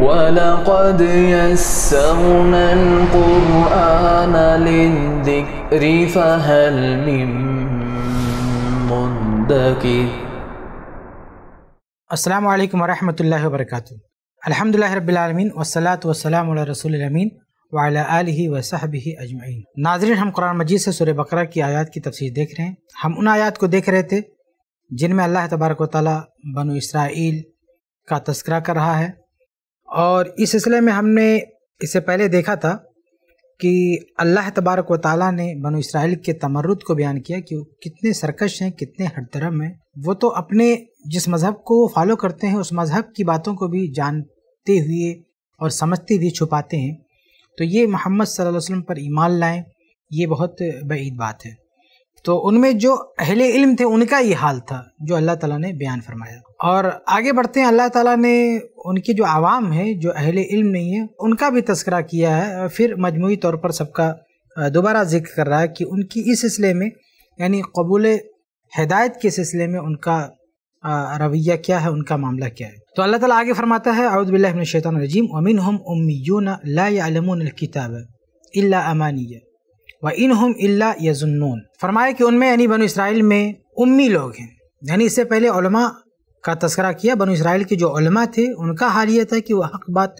ولقد يسرنا القرآن للذكر فهل من مدكر السلام عليكم ورحمة الله وبركاته الحمد لله رب العالمين والصلاة والسلام على رسول الأمين वाला वसहब अजमैन नाजरन हम कुरान मजीद से सूर्य बकरा की आयत की तफसीर देख रहे हैं हम उन आयत को देख रहे थे जिनमें अल्लाह तबारक ताली बनु इसराइल का तस्करा कर रहा है और इस सिलसिले में हमने इससे पहले देखा था कि अल्लाह तबारक व ताली ने बनो इसराइल के तमरुद को बयान किया कि कितने सरकश हैं कितने हटदरम हैं वो तो अपने जिस मज़हब को फॉलो करते हैं उस मज़हब की बातों को भी जानते हुए और समझते हुए छुपाते हैं तो ये मोहम्मद सल्लल्लाहु अलैहि वसल्लम पर ईमान लाएं ये बहुत बईद बात है तो उनमें जो अहले इल्म थे उनका ये हाल था जो अल्लाह ताला ने बयान फरमाया और आगे बढ़ते हैं अल्लाह ताला ने उनकी जो आवाम है जो अहले इल्म नहीं है उनका भी तस्करा किया है और फिर मजमू तौर पर सबका दोबारा जिक्र कर रहा है कि उनकी इस सिलसिले में यानी कबूल हदायत के सिलसिले में उनका रवैया क्या है उनका मामला क्या है तो अल्लाह ताला आगे फरमाता है रजीम अमिन हम उम्मीयून किताब अमानिया व इन हम अल्ला यजुन्नून फरमाए कि उनमें यानी बनु इसराइल में उम्मी लोग हैं यानी इससे पहले का तस्करा किया बनु इसराइल के जो थे उनका हाल यह था कि वह हक बात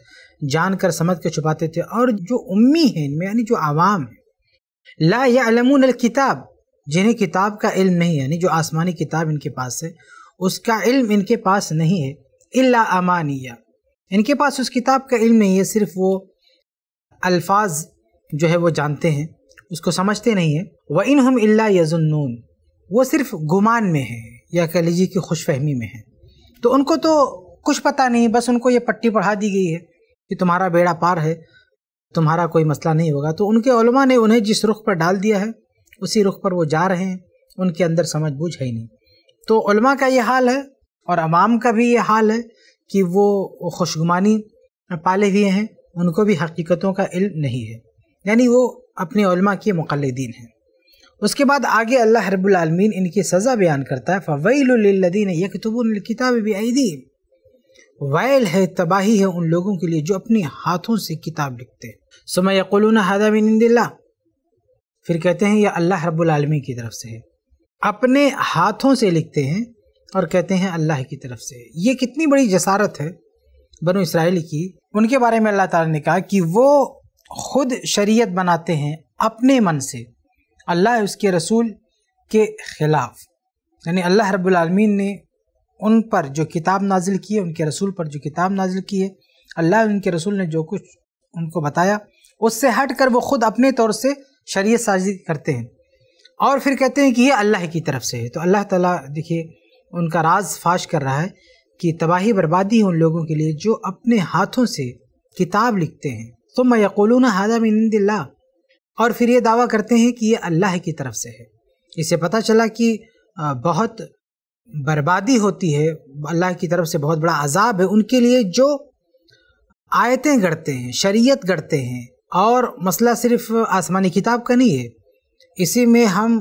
जान कर समझ कर छुपाते थे और जो उम्मी हैं इनमें यानी जो आवाम है ला यालमून किताब जिन्हें किताब का इल्म नहीं यानी जो आसमानी किताब इनके पास है उसका इल्म इनके पास नहीं है इल्ला अमानिया इनके पास उस किताब का इल्म नहीं है सिर्फ वो अल्फाज जो है वो जानते हैं उसको समझते नहीं है व इन हम अल्ला यजुन्नून वो सिर्फ गुमान में है या कह लीजिए कि खुश फहमी में है तो उनको तो कुछ पता नहीं बस उनको ये पट्टी पढ़ा दी गई है कि तुम्हारा बेड़ा पार है तुम्हारा कोई मसला नहीं होगा तो उनके उलमा ने उन्हें जिस रुख पर डाल दिया है उसी रुख पर वो जा रहे हैं उनके अंदर समझ बूझ है ही नहीं तो उलमा का ये हाल है और आवाम का भी ये हाल है कि वो खुशगुमानी पाले हुए हैं उनको भी हकीकतों का इल्म नहीं है यानी वो अपने उलमा के मुखलदीन हैं उसके बाद आगे अल्लाह रबालमीन इनकी सज़ा बयान करता है फ़वैलदीन यकतबून किताब बेदी वायल है तबाही है उन लोगों के लिए जो अपने हाथों से किताब लिखते हैं सुमा यकुलून फिर कहते हैं यह अल्लाह रबालमी की तरफ से है अपने हाथों से लिखते हैं और कहते हैं अल्लाह की तरफ से ये कितनी बड़ी जसारत है बनो इसराइल की उनके बारे में अल्लाह ताला ने कहा कि वो खुद शरीयत बनाते हैं अपने मन से अल्लाह उसके रसूल के ख़िलाफ़ यानी अल्लाह रबालमीन ने उन पर जो किताब नाजिल की है उनके रसूल पर जो किताब नाजिल की है अल्लाह उनके रसूल ने जो कुछ उनको बताया उससे हट कर वो ख़ुद अपने तौर से शरीय साजी करते हैं और फिर कहते हैं कि ये अल्लाह की तरफ से है तो अल्लाह ताला देखिए उनका राज फाश कर रहा है कि तबाही बर्बादी है उन लोगों के लिए जो अपने हाथों से किताब लिखते हैं तुम यक़ुलून हादा दिल्ला और फिर ये दावा करते हैं कि ये अल्लाह की तरफ से है इससे पता चला कि बहुत बर्बादी होती है अल्लाह की तरफ से बहुत बड़ा अजाब है उनके लिए जो आयतें गढ़ते हैं शरीयत गढ़ते हैं और मसला सिर्फ आसमानी किताब का नहीं है इसी में हम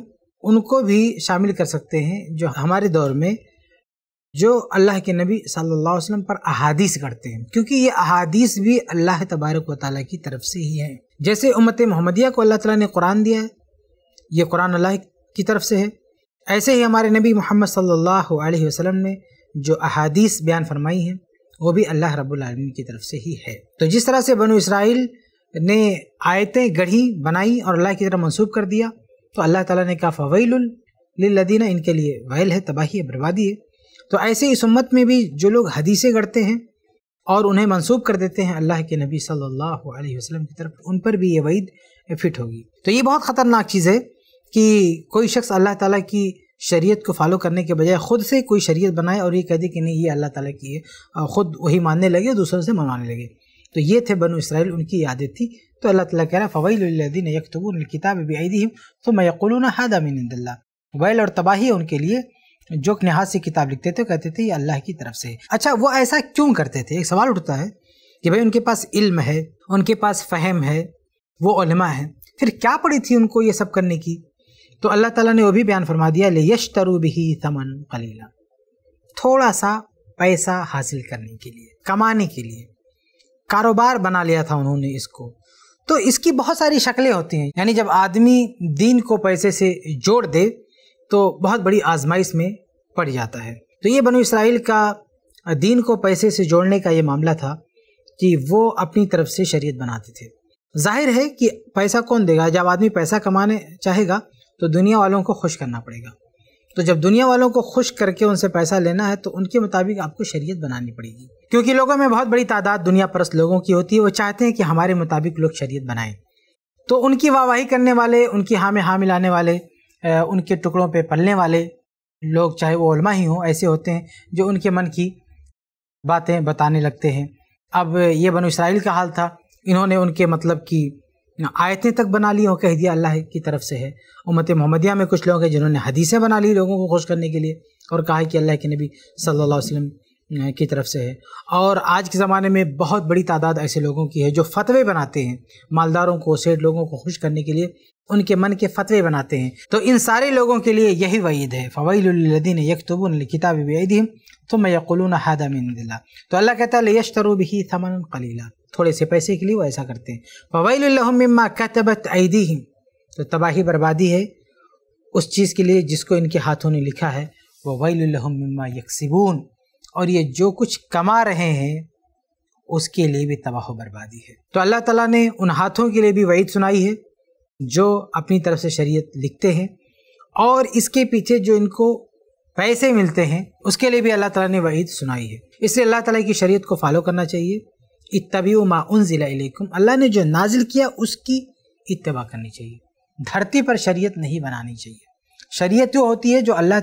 उनको भी शामिल कर सकते हैं जो हमारे दौर में जो अल्लाह के नबी सल्लल्लाहु अलैहि वसल्लम पर अहादीस करते हैं क्योंकि ये अहादीस भी अल्लाह तबारक व की तरफ से ही है जैसे उम्मत मोहम्मदिया को अल्लाह ताला ने कुरान दिया है ये कुरान अल्लाह की तरफ से है ऐसे ही हमारे नबी मोहम्मद सल्लल्लाहु अलैहि वसल्लम ने जो अहादीस बयान फरमाई हैं वो भी अल्लाह रब्बुल रबालमीन की तरफ से ही है तो जिस तरह से बनु इसराइल ने आयतें गढ़ी बनाई और अल्लाह की तरफ मनसूब कर दिया तो अल्लाह ताला ने कहा फ़वैल लदीना इनके लिए वैल है तबाही है बर्बादी है तो ऐसे इस उम्मत में भी जो लोग हदीसें गढ़ते हैं और उन्हें मंसूब कर देते हैं अल्लाह के नबी सल्लल्लाहु अलैहि वसल्लम की तरफ उन पर भी ये वईद फिट होगी तो ये बहुत ख़तरनाक चीज़ है कि कोई शख्स अल्लाह ताला की शरीयत को फॉलो करने के बजाय ख़ुद से कोई शरीयत बनाए और ये कह दे कि नहीं ये अल्लाह ताला की है और ख़ुद वही मानने लगे और दूसरों से मनवाने लगे तो ये थे बनु इसराइल उनकी यादें थी तो अल्लाह ताला कह रहा फ़वैलदीन यकतबून किताब भी आई दी तो मैं यकुलून हादा मिन वैल और तबाही उनके लिए जो नहाज़ से किताब लिखते थे कहते थे ये अल्लाह की तरफ से अच्छा वो ऐसा क्यों करते थे एक सवाल उठता है कि भाई उनके पास इल्म है उनके पास फ़हम है वो उलमा है फिर क्या पड़ी थी उनको ये सब करने की तो अल्लाह ताला ने वो भी बयान फरमा दिया ले यश तरु भी तमन कलीला थोड़ा सा पैसा हासिल करने के लिए कमाने के लिए कारोबार बना लिया था उन्होंने इसको तो इसकी बहुत सारी शक्लें होती हैं यानी जब आदमी दीन को पैसे से जोड़ दे तो बहुत बड़ी आजमाइश में पड़ जाता है तो ये बनो इसराइल का दीन को पैसे से जोड़ने का ये मामला था कि वो अपनी तरफ से शरीयत बनाते थे जाहिर है कि पैसा कौन देगा जब आदमी पैसा कमाने चाहेगा तो दुनिया वालों को खुश करना पड़ेगा तो जब दुनिया वालों को खुश करके उनसे पैसा लेना है तो उनके मुताबिक आपको शरीयत बनानी पड़ेगी क्योंकि लोगों में बहुत बड़ी तादाद दुनिया परस्त लोगों की होती है वो चाहते हैं कि हमारे मुताबिक लोग शरीयत बनाएं तो उनकी वाहवाही करने वाले उनकी हाँ में हाँ मिलाने वाले उनके टुकड़ों पे पलने वाले लोग चाहे वो उलमा ही हों ऐसे होते हैं जो उनके मन की बातें बताने लगते हैं अब ये बनो इसराइल का हाल था इन्होंने उनके मतलब कि आयतें तक बना ली हो कह दिया अल्लाह की तरफ से है उमत मोहम्मदिया में कुछ लोग हैं जिन्होंने हदीसें बना ली लोगों को खुश करने के लिए और कहा कि अल्लाह के नबी सल्लल्लाहु अलैहि वसल्लम की तरफ से है और आज के ज़माने में बहुत बड़ी तादाद ऐसे लोगों की है जो फतवे बनाते हैं मालदारों को सेठ लोगों को खुश करने के लिए उनके मन के फतवे बनाते हैं तो इन सारे लोगों के लिए यही वईद है फ़वैलदीन यकतबून किताब वदीम तो मैं यकुलून हादमिनदिल्ला तो अल्लाह कहता है यशतरू भी थमन कलीला थोड़े से पैसे के लिए वो ऐसा करते हैं फ़वैलम्मा कतबत ऐदी तो तबाही बर्बादी है उस चीज़ के लिए जिसको इनके हाथों ने लिखा है वह वैलम्मा यकसिबून और ये जो कुछ कमा रहे हैं उसके लिए भी तबाह बर्बादी है तो अल्लाह ताला ने उन हाथों के लिए भी वईद सुनाई है जो अपनी तरफ से शरीयत लिखते हैं और इसके पीछे जो इनको पैसे मिलते हैं उसके लिए भी अल्लाह ताला ने वईद सुनाई है इसलिए अल्लाह ताला की शरीयत को फॉलो करना चाहिए इतबी मा उन ज़िलाकुम अल्लाह ने जो नाजिल किया उसकी इतबा करनी चाहिए धरती पर शरीयत नहीं बनानी चाहिए शरीयत वो होती है जो अल्लाह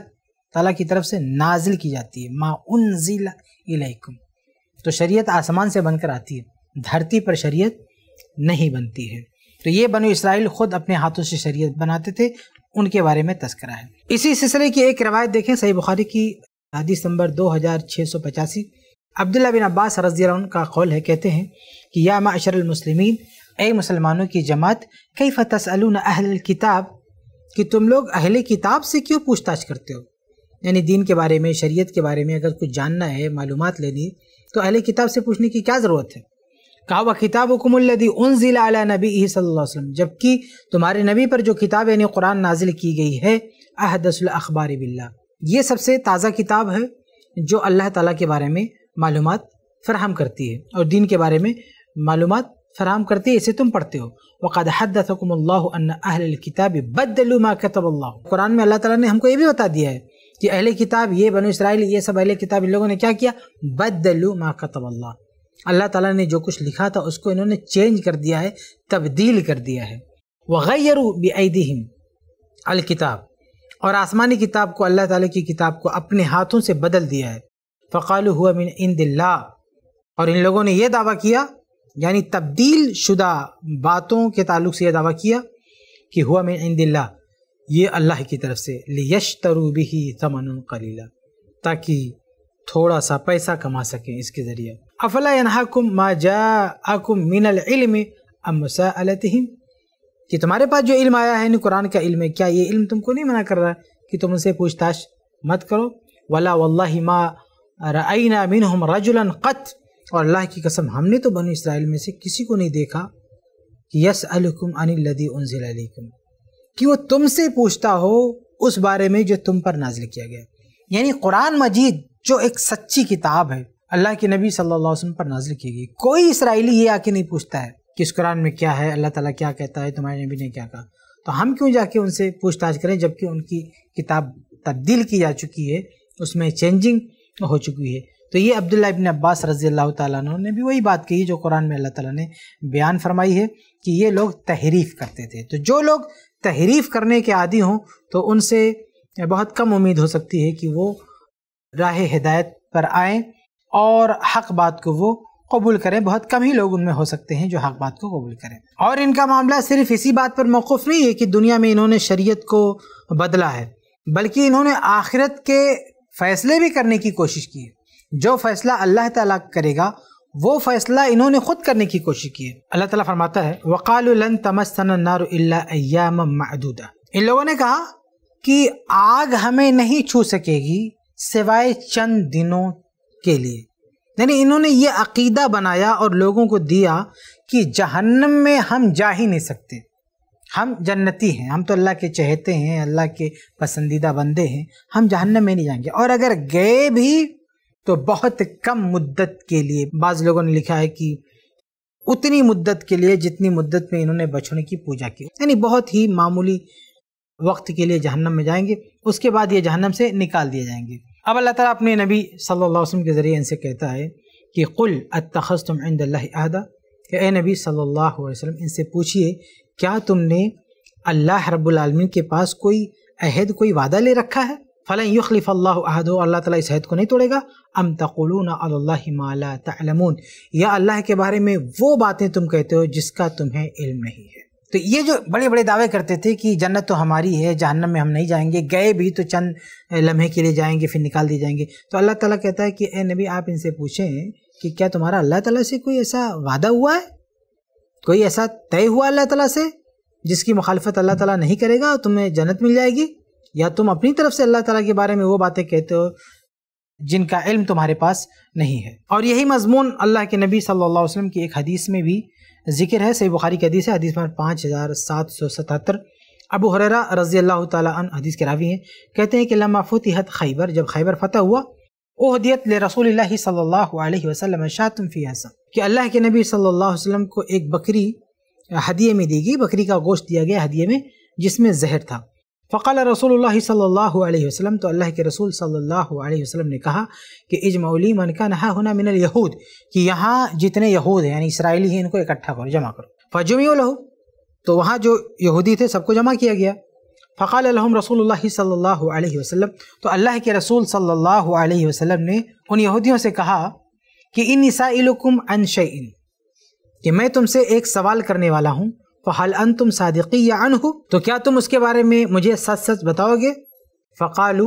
तला की तरफ से नाजिल की जाती है मा उन तो शरीयत आसमान से बनकर आती है धरती पर शरीयत नहीं बनती है तो ये बनो इसराइल खुद अपने हाथों से शरीयत बनाते थे उनके बारे में तस्करा है इसी सिलसिले की एक रवायत देखें सही बुखारी की हदीस नंबर दो हज़ार छः सौ पचासी अब्दुल्ला बिन अब्बास रजी का कौल है कहते हैं कि या माशरमसलिमिन ए मुसलमानों की जमात कई फ़तसअल अहल किताब कि तुम लोग अहले किताब से क्यों पूछताछ करते हो यानी दीन के बारे में शरीयत के बारे में अगर कुछ जानना है मालूम लेनी तो अहले किताब से पूछने की क्या ज़रूरत है कहा वह किताब हुकुमदी उन ज़िला नबी वसल्लम जबकि तुम्हारे नबी पर जो किताब यानी कुरान नाजिल की गई है अहदसल अखबार बिल्ला ये सबसे ताज़ा किताब है जो अल्लाह ताला के बारे में मालूम फराहम करती है और दीन के बारे में मालूम फराहम करती है इसे तुम पढ़ते हो वक़द हदकुम अहल किताब बदलुमा कतब कुरान में अल्लाह ताला ने हमको ये भी बता दिया है कि अहले किताब ये बनो इसराइल ये सब अहले किताब इन लोगों ने क्या किया बदलू माकतब अल्लाह अल्लाह ताला ने जो कुछ लिखा था उसको इन्होंने चेंज कर दिया है तब्दील कर दिया है वगैर बेदिम अल और आसमानी किताब को अल्लाह ताला की किताब को अपने हाथों से बदल दिया है फ़काल हुआ मिन इन दिल्ला और इन लोगों ने यह दावा किया यानी तब्दील शुदा बातों के ताल्लुक से यह दावा किया कि हुआ मिन इन दिल्ला ये अल्लाह की तरफ से लियश तरूबी ही समन कलीला ताकि थोड़ा सा पैसा कमा सकें इसके ज़रिए अफलाकुम मा जा मिनल कि तुम्हारे पास जो इल्म आया है न कुरान का इल्म है क्या ये इल्म तुमको नहीं मना कर रहा कि तुम उनसे पूछताछ मत करो वला वल्ला मा रईना मिन हम रजुलन क़त और अल्लाह की कसम हमने तो बनी इसराइल में से किसी को नहीं देखा कि यस अलकुम अनिल लदी उनजिलकुम कि वो तुमसे पूछता हो उस बारे में जो तुम पर नाजिल किया गया यानी कुरान मजीद जो एक सच्ची किताब है अल्लाह के नबी सल्लल्लाहु अलैहि वसल्लम पर नाजिल की गई कोई इसराइली ये आके नहीं पूछता है कि इस कुरान में क्या है अल्लाह ताला क्या कहता है तुम्हारे नबी ने क्या कहा तो हम क्यों जाके उनसे पूछताछ करें जबकि उनकी किताब तब्दील की जा चुकी है उसमें चेंजिंग हो चुकी है तो ये अब्दुल्ला इबन अब्बास रजी अल्लाह तु ने भी वही बात कही जो कुरान में अल्लाह ताला ने बयान फरमाई है कि ये लोग तहरीफ करते थे तो जो लोग तहरीफ करने के आदि हों तो उनसे बहुत कम उम्मीद हो सकती है कि वो राह हिदायत पर आएँ और हक बात को वो कबूल करें बहुत कम ही लोग उनमें हो सकते हैं जो हक बात को कबूल करें और इनका मामला सिर्फ इसी बात पर मौकूफ़ नहीं है कि दुनिया में इन्होंने शरीयत को बदला है बल्कि इन्होंने आखिरत के फ़ैसले भी करने की कोशिश की है जो फ़ैसला अल्लाह ताला करेगा वो फैसला इन्होंने खुद करने की कोशिश की है अल्लाह ताला फरमाता है वक़ाल तमस्नारम महदूदा इन लोगों ने कहा कि आग हमें नहीं छू सकेगी सिवाय चंद दिनों के लिए यानी इन्होंने ये अकीदा बनाया और लोगों को दिया कि जहन्नम में हम जा ही नहीं सकते हम जन्नती हैं हम तो अल्लाह के चहते हैं अल्लाह के पसंदीदा बंदे हैं हम जहन्नम में नहीं जाएंगे और अगर गए भी तो बहुत कम मुद्दत के लिए बाज़ लोगों ने लिखा है कि उतनी मुद्दत के लिए जितनी मुद्दत में इन्होंने बछड़े की पूजा की यानी बहुत ही मामूली वक्त के लिए जहन्नम में जाएंगे उसके बाद ये जहन्नम से निकाल दिए जाएंगे अब अल्लाह ताला अपने नबी सल्लल्लाहु अलैहि वसल्लम के ज़रिए इनसे कहता है कि कुल अतखस्तम अहदा कि ए नबी सल्लल्लाहु अलैहि वसल्लम इनसे पूछिए क्या तुमने अल्लाह रब्बुल आलमीन के पास कोई अहद कोई वादा ले रखा है फ़लन युखलिफ अल्लाह अहद अल्लाह ताला इस हद को नहीं तोड़ेगा अम तकुलून माला या अल्लाह के बारे में वो बातें तुम कहते हो जिसका तुम्हें इल्म नहीं है तो ये जो बड़े बड़े दावे करते थे कि जन्नत तो हमारी है जहन्नम में हम नहीं जाएंगे गए भी तो चंद लम्हे के लिए जाएंगे फिर निकाल दिए जाएंगे तो अल्लाह ताला कहता है कि ए नबी आप इनसे पूछें कि क्या तुम्हारा अल्लाह ताला से कोई ऐसा वादा हुआ है कोई ऐसा तय हुआ अल्लाह ताला से जिसकी मुखालफत अल्लाह ताला नहीं करेगा और तुम्हें जन्नत मिल जाएगी या तुम अपनी तरफ से अल्लाह ताला के बारे में वो बातें कहते हो जिनका इल्म तुम्हारे पास नहीं है और यही मजमून अल्लाह के नबी सल्लल्लाहु अलैहि वसल्लम की एक हदीस में भी जिक्र है सही बुखारी की हदीस है हदीस नंबर पाँच हज़ार सात सौ सतहत्तर अबू हरेरा रजी अल्लाह तन हदीस के रावी हैं कहते हैं कि लम्हा फतहत खैबर जब खैबर फतह हुआ ओहदियत ले रसूल सल्लल्लाहु अलैहि वसल्लम फ़ी हसन कि अल्लाह के नबी सल्लल्लाहु अलैहि वसल्लम को एक बकरी हदिये में दी गई बकरी का गोश्त दिया गया हदिये में जिसमें जहर था फ़कल रसूल सल्ला वसलम तो अल्लाह के रसूल सल्ला वसलम ने कहा कि इजमौली मन का नहा होना मिनल यहूद कि यहाँ जितने यहूद हैं यानी इसराइली हैं इनको इकट्ठा करो जमा करो फजुमी लहू तो वहाँ जो यहूदी थे सबको जमा किया गया फ़काल अलहम रसूल सल्ला वसलम तो अल्लाह के रसूल सल्ला वसलम ने उन यहूदियों से कहा कि इन नसाइलकुम अनशन कि मैं तुमसे एक सवाल करने वाला हूँ फ़हल अन तुम सादकी या अन हो तो क्या तुम उसके बारे में मुझे सच सच बताओगे फ़कालू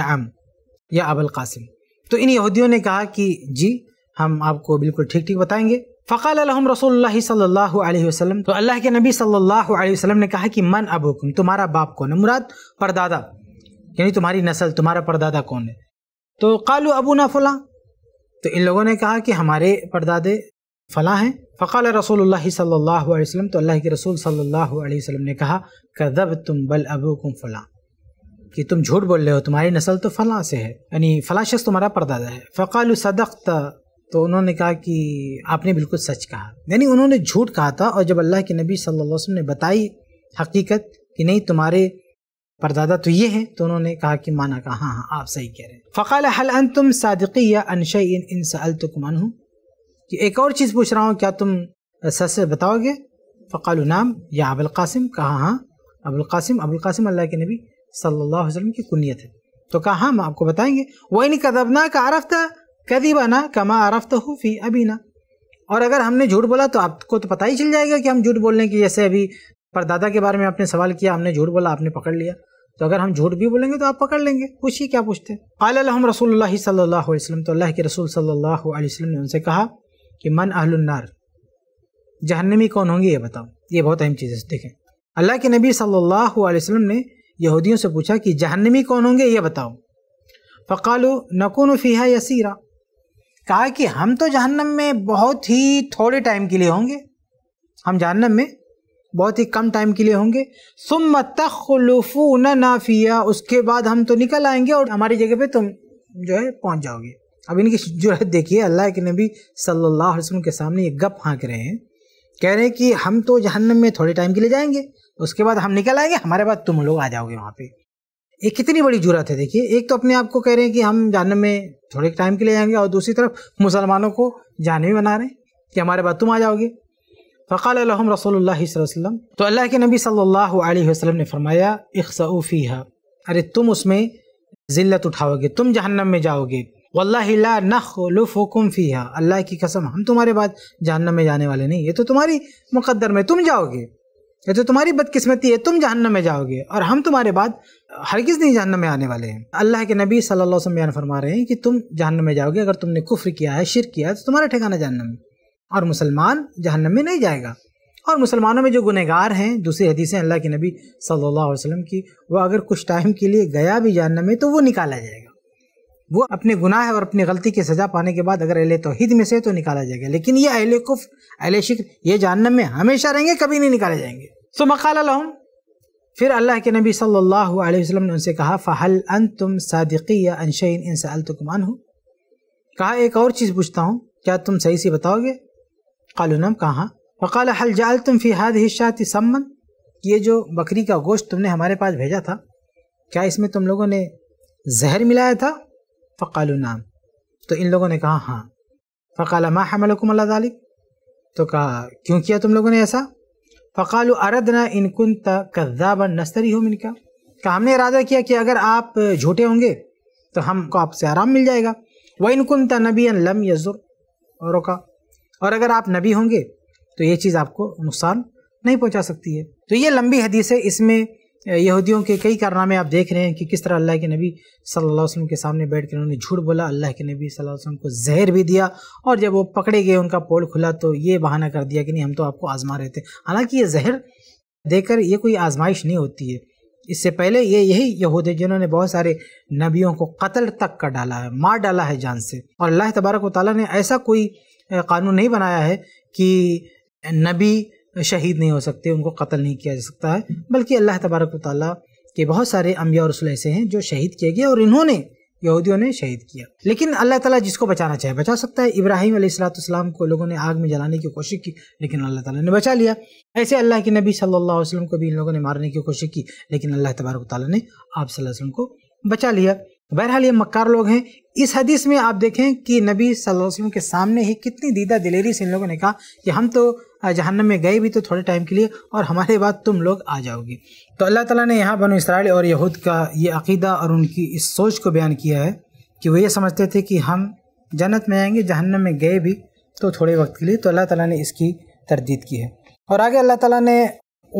नम या अबल कासिम तो इन यहूदियों ने कहा कि जी हम आपको बिल्कुल ठीक ठीक बताएंगे फ़काल अलहम रसोल सल्ला तो अल्लाह के नबी सल्ह वसलम ने कहा कि मन अबुकुम तुम्हारा बाप कौन है मुराद परदादा यानी तुम्हारी नस्ल तुम्हारा परदादा कौन है तो कालू अबू ना फला तो इन लोगों ने कहा कि हमारे परदादे फला हैं फ़काल रसूल सल्ला वसम तो अल्लाह के रसूल सल्ला वसम ने कहा कदब तुम बल अबू कुम फ़लाँ कि तुम झूठ बोल रहे हो तुम्हारी नस्ल तो फ़लाँ से है यानी फ़लाँ तुम्हारा परदादा है फ़काल सदक तो उन्होंने कहा कि आपने बिल्कुल सच कहा यानी उन्होंने झूठ कहा था और जब अल्लाह के नबी सल्लल्लाहु वसम ने बताई हकीकत कि नहीं तुम्हारे परदादा तो ये हैं तो उन्होंने कहा कि माना कहा हाँ हाँ आप सही कह रहे हैं फ़काल हल अन तुम सदकी या अनशय इन इन सअल हूँ कि एक और चीज़ पूछ रहा हूँ क्या तुम सच से बताओगे फ़काल नाम या अबुल कासिम कहा हाँ अबुल कासिम अबुल कासिम अल्लाह के नबी सल्लल्लाहु अलैहि वसल्लम की कुनियत है तो कहा हाँ, हम आपको बताएंगे वही नहीं कदबना का आरफ्ता बना कमा तो हूँ फी अबीना और अगर हमने झूठ बोला तो आपको तो पता ही चल जाएगा कि हम झूठ बोलने की जैसे अभी परदादा के बारे में आपने सवाल किया हमने झूठ बोला आपने पकड़ लिया तो अगर हम झूठ भी बोलेंगे तो आप पकड़ लेंगे पूछिए क्या पूछते हैं आल रसोल्ला सल्लल्लाहु तो अल्लाह के रसूल सल्लल्लाहु अलैहि वसल्लम ने उनसे कहा कि मन आहलुन्नार जहन्नमी कौन होंगे ये बताओ ये बहुत अहम चीज़ है देखें अल्लाह के नबी सल्लल्लाहु अलैहि वसल्लम ने यहूदियों से पूछा कि जहन्नमी कौन होंगे ये बताओ फ़कालो नकुन फ़ीहा यसीरा कहा कि हम तो जहन्नम में बहुत ही थोड़े टाइम के लिए होंगे हम जहन्नम में बहुत ही कम टाइम के लिए होंगे सुम न नाफिया उसके बाद हम तो निकल आएंगे और हमारी जगह पे तुम जो है पहुंच जाओगे अब इनकी है देखिए अल्लाह के नबी सल्लल्लाहु अलैहि वसल्लम के सामने ये गप हाँक रहे हैं कह रहे हैं कि हम तो जहन्नम में थोड़े टाइम के लिए जाएंगे उसके बाद हम निकल आएंगे हमारे बाद तुम लोग आ जाओगे वहाँ पे ये कितनी बड़ी जुरत है देखिए एक तो अपने आप को कह रहे हैं कि हम जहन्नम में थोड़े टाइम के लिए जाएंगे और दूसरी तरफ मुसलमानों को जानवी बना रहे हैं कि हमारे बाद तुम आ जाओगे फ़काल रसोल वसलम तो अल्लाह के नबी सल्ला वसलम ने फरमाया इक्सफ़ी है अरे तुम उसमें ज़िल्लत उठाओगे तुम जहन्नम में जाओगे वल्ला नखलुफ़ुकुम फ़ीहा अल्लाह की कसम हम तुम्हारे बाद जहन्नम में जाने वाले नहीं ये तो तुम्हारी मुकद्दर में तुम जाओगे ये तो तुम्हारी बदकिस्मती है तुम जहन्नम में जाओगे और हम तुम्हारे बाद हरगिज़ नहीं जहन्नम में आने वाले हैं अल्लाह के नबी सल्लल्लाहु अलैहि वसल्लम बयान फरमा रहे हैं कि तुम जहन्नम में जाओगे अगर तुमने कुफ्र किया है शिर किया है तो तुम्हारा ठिकाना जहन्नम में और मुसलमान जहन्नम में नहीं जाएगा और मुसलमानों में जो गुनहगार हैं दूसरी हदीसें अल्लाह के नबी सल्लल्लाहु अलैहि वसल्लम की वह अगर कुछ टाइम के लिए गया भी जहन्नम में तो वो निकाला जाएगा वो अपने गुनाह और अपनी गलती की सज़ा पाने के बाद अगर अहले तोहिद में से तो निकाला जाएगा लेकिन ये अहले कुफ अहले शिक ये जानने में हमेशा रहेंगे कभी नहीं निकाले जाएंगे तो मकाल लहम फिर अल्लाह के नबी सल्लल्लाहु अलैहि वसल्लम ने उनसे कहा फ़हल अन तुम सादिकी या अनशन इन सलतुकमान हो कहा एक और चीज़ पूछता हूँ क्या तुम सही से बताओगे नम कहाँ वकाल हल जाल तुम फ़िहाद हिशात सम्मन ये जो बकरी का गोश्त तुमने हमारे पास भेजा था क्या इसमें तुम लोगों ने जहर मिलाया था फ़काल नाम तो इन लोगों ने कहा हाँ फ़काल माँ हमलकुम अल्लाह तालिक तो कहा क्यों किया तुम लोगों ने ऐसा फ़काल अरदना इनकुन तजाबन नस्तरी हो इनका कहा हमने इरादा किया कि अगर आप झूठे होंगे तो हमको आपसे आराम मिल जाएगा व इनकुन तबी लम यजुर और रोका और अगर आप नबी होंगे तो ये चीज़ आपको नुकसान नहीं पहुँचा सकती है तो ये लंबी हदीस है इसमें यहूदियों के कई कारनामे आप देख रहे हैं कि किस तरह अल्लाह के नबी सल्लल्लाहु अलैहि वसल्लम के सामने बैठ कर उन्होंने झूठ बोला अल्लाह के नबी सल्लल्लाहु अलैहि वसल्लम को जहर भी दिया और जब वो पकड़े गए उनका पोल खुला तो ये बहाना कर दिया कि नहीं हम तो आपको आजमा रहे थे हालांकि ये जहर देकर ये कोई आजमाइश नहीं होती है इससे पहले ये यही यहूद जिन्होंने बहुत सारे नबियों को कत्ल तक कर डाला है मार डाला है जान से और अल्लाह तबारक वाली ने ऐसा कोई कानून नहीं बनाया है कि नबी शहीद नहीं हो सकते उनको कत्ल नहीं किया जा सकता है बल्कि अल्लाह तबारक ताली के बहुत सारे अम्बिया और रसुल ऐसे हैं जो शहीद किए गए और इन्होंने यहूदियों ने शहीद किया लेकिन अल्लाह ताला जिसको बचाना चाहे बचा सकता है इब्राहिम अलैहिस्सलाम को लोगों ने आग में जलाने की कोशिश की लेकिन अल्लाह ताला ने बचा लिया ऐसे अल्लाह के नबी सल्लल्लाहु अलैहि वसल्लम को भी इन लोगों ने मारने की कोशिश की लेकिन अल्लाह तबारक ताली ने आप वसल्लम को बचा लिया बहरहाल ये मक्कार लोग हैं इस हदीस में आप देखें कि नबी वसल्लम के सामने ही कितनी दीदा दिलेरी से इन लोगों ने कहा कि हम तो जहन्नम में गए भी तो थोड़े टाइम के लिए और हमारे बाद तुम लोग आ जाओगे तो अल्लाह ताला ने यहाँ बनो इसराइल और यहूद का ये अकीदा और उनकी इस सोच को बयान किया है कि वो ये समझते थे कि हम जन्नत में आएंगे जहन्नम में गए भी तो थोड़े वक्त के लिए तो अल्लाह ताला ने इसकी तरदीद की है और आगे अल्लाह ताला ने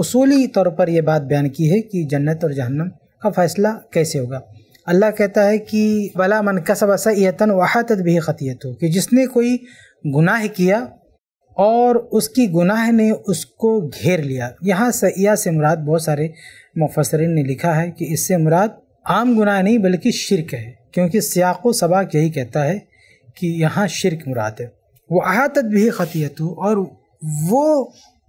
उसूली तौर पर यह बात बयान की है कि जन्नत और जहन्नम का फ़ैसला कैसे होगा अल्लाह कहता है कि बला मन कसब सतन वाहत भी ख़तियत हो कि जिसने कोई गुनाह किया और उसकी गुनाह ने उसको घेर लिया यहाँ सयाह से मुराद बहुत सारे मुफसरिन ने लिखा है कि इससे मुराद आम गुनाह नहीं बल्कि शिरक है क्योंकि सियाको सबाक यही कहता है कि यहाँ शिरक मुराद है वह अहातत भी खतियत हो और वो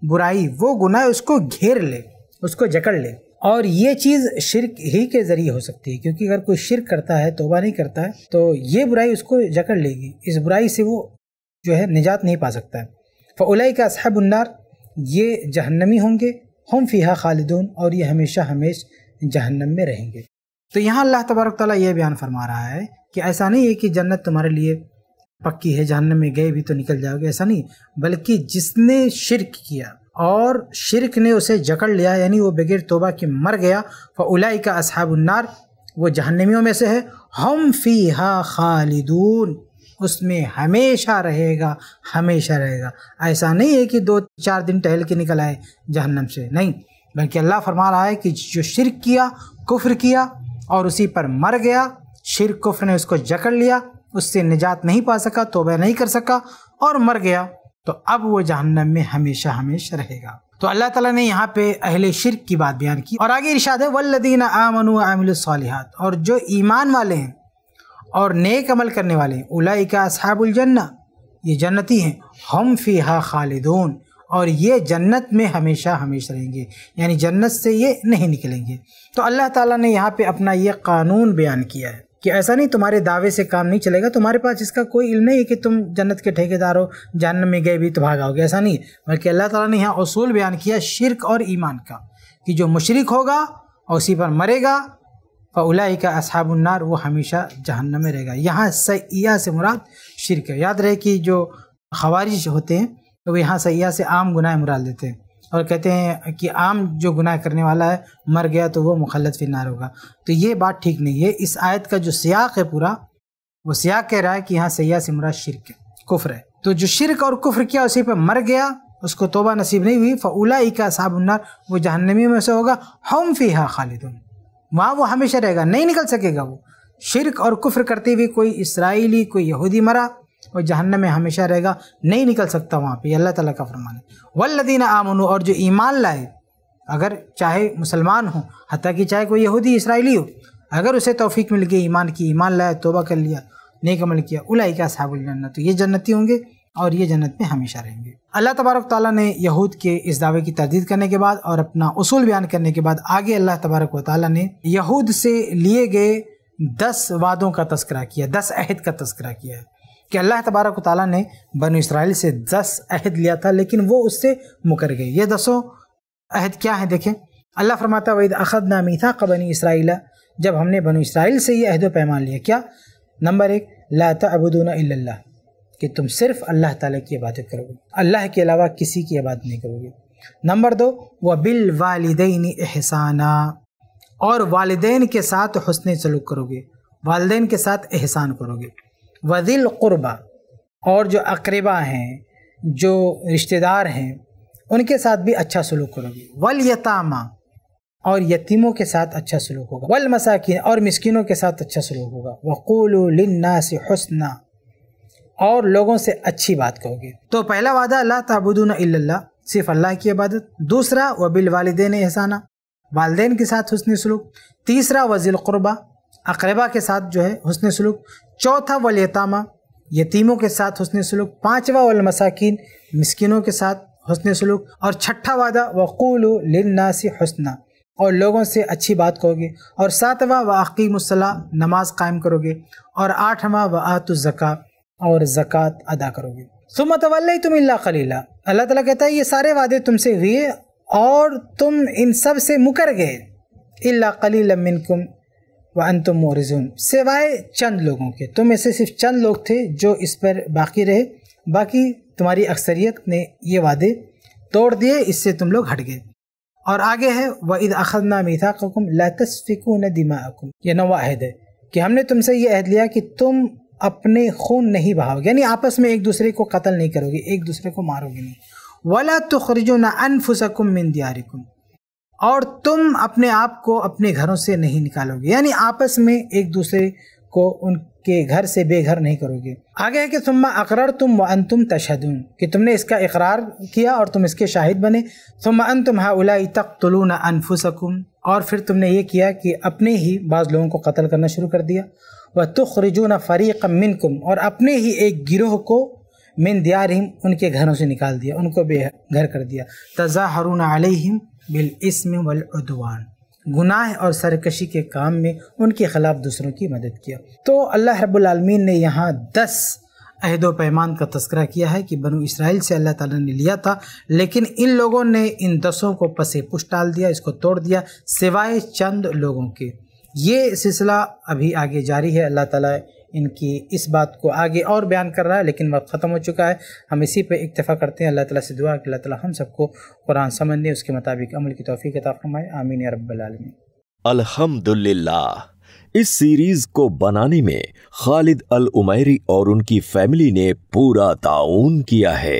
बुराई वो गुनाह उसको घेर ले उसको जकड़ ले और ये चीज़ शिरक ही के ज़रिए हो सकती है क्योंकि अगर कोई शिरक करता है तोबा नहीं करता है तो ये बुराई उसको जकड़ लेगी इस बुराई से वो जो है निजात नहीं पा सकता है फ़लाई का असहबुल्नार ये जहन्नमी होंगे हम फ़िहा खालिदून और ये हमेशा हमेश जहन्नम में रहेंगे तो यहाँ अल्लाह तबारक ताली ये बयान फरमा रहा है कि ऐसा नहीं है कि जन्नत तुम्हारे लिए पक्की है जहन्नम में गए भी तो निकल जाओगे ऐसा नहीं बल्कि जिसने शिरक किया और शिरक ने उसे जकड़ लिया यानी वो बगैर तोबा के मर गया फ़ौलाई का असहाबुन्नार वो जहन्नमियों में से है हम फ़ी हा खालिदून उसमें हमेशा रहेगा हमेशा रहेगा ऐसा नहीं है कि दो चार दिन टहल के निकल आए जहन्नम से नहीं बल्कि अल्लाह फरमा रहा है कि जो शिरक किया कुफ्र किया और उसी पर मर गया शिर कुफ्र ने उसको जकड़ लिया उससे निजात नहीं पा सका तोबह नहीं कर सका और मर गया तो अब वो जहन्नम में हमेशा हमेशा रहेगा तो अल्लाह ताला ने यहाँ पे अहले शिरक की बात बयान की और आगे इरशाद है वल्लदीन आमनु आमिल और जो ईमान वाले हैं और नेक अमल करने वाले उलाई का असहाबुल जन्ना ये जन्नती हैं हम फ़ी हा खालिदून और ये जन्नत में हमेशा हमेशा रहेंगे यानी जन्नत से ये नहीं निकलेंगे तो अल्लाह ताला ने यहाँ पे अपना ये कानून बयान किया है कि ऐसा नहीं तुम्हारे दावे से काम नहीं चलेगा तुम्हारे पास इसका कोई इल्म नहीं है कि तुम जन्नत के ठेकेदार हो जन्न में गए भी तो भागाओगे ऐसा नहीं बल्कि अल्लाह ताला ने यहाँ असूल बयान किया शिरक और ईमान का कि जो मुशरक होगा और उसी पर मरेगा फ़लाई का असहाबुन्नार वो हमेशा जहन्नम में रहेगा यहाँ सयाह से मुराद शिरक है याद रहे कि जो खवारिज होते हैं तो वो यहाँ सयाह से आम गुनाह मुराद लेते हैं और कहते हैं कि आम जो गुनाह करने वाला है मर गया तो वो मुखलत फिनार होगा तो ये बात ठीक नहीं है इस आयत का जो सियाक है पूरा वो सियाक कह रहा है कि यहाँ सयाह से मुराद शिरक है कुफ्र है तो जो शिरक और कुफ्र किया उसी पर मर गया उसको तोबा नसीब नहीं हुई फ़ौलाई का साबुन्नार वो जहन्नमी में से होगा हम फ़ी हा खालिदुन वहाँ वो हमेशा रहेगा नहीं निकल सकेगा वो शिरक और कुफ्र करते हुए कोई इसराइली कोई यहूदी मरा और जहन्नम में हमेशा रहेगा नहीं निकल सकता वहाँ पे अल्लाह ताला का फरमान है वल्लदीन आमन और जो ईमान लाए अगर चाहे मुसलमान हो हती कि चाहे कोई यहूदी इसराइली हो अगर उसे तोफ़ी मिल गई ईमान की ईमान लाया तोबा कर लिया नेकमल किया उलाई का साबुल जन्नत तो ये जन्नती होंगे और ये जन्नत में हमेशा रहेंगे अल्लाह तबारक ताली ने यहूद के इस दावे की तरदीद करने के बाद और अपना उसूल बयान करने के बाद आगे अल्लाह तबारक वाली ने यहूद से लिए गए दस वादों का तस्करा किया दस अहद का तस्करा किया है कि अल्लाह तबारक ताली ने बन इसराइल से दस अहद लिया था लेकिन वो उससे मुकर गए ये दसों अहद क्या है देखें अल्लाह फरमाता वैद अखद नामी था कबनी इसराइल जब हमने बन इसराइल से ये अहद पैमान लिया क्या नंबर एक ला अल्लाह कि तुम सिर्फ अल्लाह ताला की इबादत करोगे अल्लाह के अलावा किसी की इबादत नहीं करोगे नंबर दो व बिल वालदेन एहसाना और वालदे के साथ हसन सलूक करोगे वालदे के साथ एहसान करोगे वज़िल क़ुरबा और जो अकरबा हैं जो रिश्तेदार हैं उनके साथ भी अच्छा सलूक करोगे वल यतामा और यतीमों के साथ अच्छा सलूक होगा वल मसाकिन और मिसकिनों के साथ अच्छा सलूक होगा वक़ूल से हसना और लोगों से अच्छी बात कहोगे तो पहला वादा अल्लाह तबुदून अल्लाह सिर्फ अल्लाह की इबादत दूसरा व बिल वालद एहसाना वालदे के साथ हसन सलूक तीसरा वजीलक़ुरबा अकरबा के साथ जो है हसन सलूक चौथा वलतामा यतीमों के साथ हसन सलूक पाँचवा वलमसाकिन मस्किनों के साथ हसन सलूक और छठा वादा वक़ूल लिन्नासी हसना और लोगों से अच्छी बात कहोगे और सातवा व अकीमसला नमाज कायम करोगे और आठवा व आतुज़क़ा और ज़क़़त अदा करोगे सुम तवल्ल तुम अल्ला खलीला अल्लाह ताला कहता है ये सारे वादे तुमसे हुए और तुम इन सब से मुकर गए अल्ला कलील मिनकुम व तुम मोरजुम सिवाए चंद लोगों के तुम ऐसे सिर्फ चंद लोग थे जो इस पर बाकी रहे बाकी तुम्हारी अक्सरियत ने ये वादे तोड़ दिए इससे तुम लोग हट गए और आगे है व ईद अखदना मीथाकुम लतसफ़िकून दिमाकुम यह नवाहद है कि हमने तुमसे ये अहद लिया कि तुम अपने खून नहीं बहाओगे यानी आपस में एक दूसरे को कत्ल नहीं करोगे एक दूसरे को मारोगे नहीं वला तो खरीजो ना अनफुसकुम मिन दियारिकुम और तुम अपने आप को अपने घरों से नहीं निकालोगे यानी आपस में एक दूसरे को उनके घर से बेघर नहीं करोगे आगे है कि सुम्मा अकरर तुम व अन तुम तशहदून कि तुमने इसका इकरार किया और तुम इसके शाहिद बने सुम्मा अन तुम उला तक ना अनफुसकुम और फिर तुमने ये किया कि अपने ही बाज़ लोगों को कत्ल करना शुरू कर दिया व तुखरजून फ़रीक़ मिनकुम और अपने ही एक गिरोह को मिन दियारहिम उनके घरों से निकाल दिया उनको बेघर कर दिया तज़ा हरून आलिम बिल इसम वलवान गुनाह और सरकशी के काम में उनके ख़िलाफ़ दूसरों की मदद किया तो अल्लाह रबालमीन ने यहाँ दस अहद व पैमान का तस्करा किया है कि बनु इसराइल से अल्लाह ताला ने लिया था लेकिन इन लोगों ने इन दसों को पसे पुश डाल दिया इसको तोड़ दिया सिवाय चंद लोगों के ये सिलसिला अभी आगे जारी है अल्लाह ताला इनकी इस बात को आगे और बयान कर रहा है लेकिन वक्त ख़त्म हो चुका है हम इसी पे इक्तफ़ा करते हैं अल्लाह ताला से दुआ कि अल्लाह ताला हम सबको कुरान समझने उसके मुताबिक अमल की तोफ़ी के फरमाए आमीन रबालमी अल्हम्दुलिल्लाह इस सीरीज़ को बनाने में खालिद अल उमैरी और उनकी फैमिली ने पूरा ताउन किया है